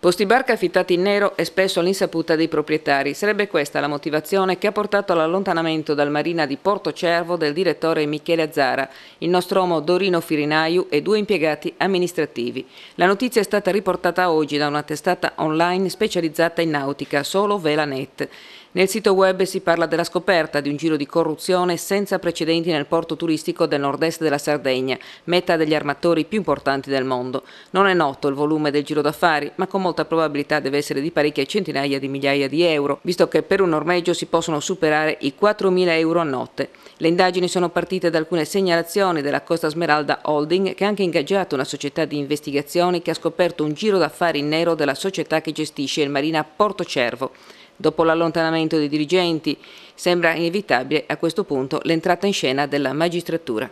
Posti barca affittati in nero e spesso all'insaputa dei proprietari. Sarebbe questa la motivazione che ha portato all'allontanamento dal marina di Porto Cervo del direttore Michele Azzara, il nostro uomo Dorino Firinaiu e due impiegati amministrativi. La notizia è stata riportata oggi da una testata online specializzata in nautica, solo Velanet. Nel sito web si parla della scoperta di un giro di corruzione senza precedenti nel porto turistico del nord-est della Sardegna, meta degli armatori più importanti del mondo. Non è noto il volume del giro d'affari, ma con molta probabilità deve essere di parecchie centinaia di migliaia di euro, visto che per un ormeggio si possono superare i 4.000 euro a notte. Le indagini sono partite da alcune segnalazioni della Costa Smeralda Holding, che ha anche ingaggiato una società di investigazioni che ha scoperto un giro d'affari in nero della società che gestisce il Marina Porto Cervo. Dopo l'allontanamento dei dirigenti sembra inevitabile a questo punto l'entrata in scena della magistratura.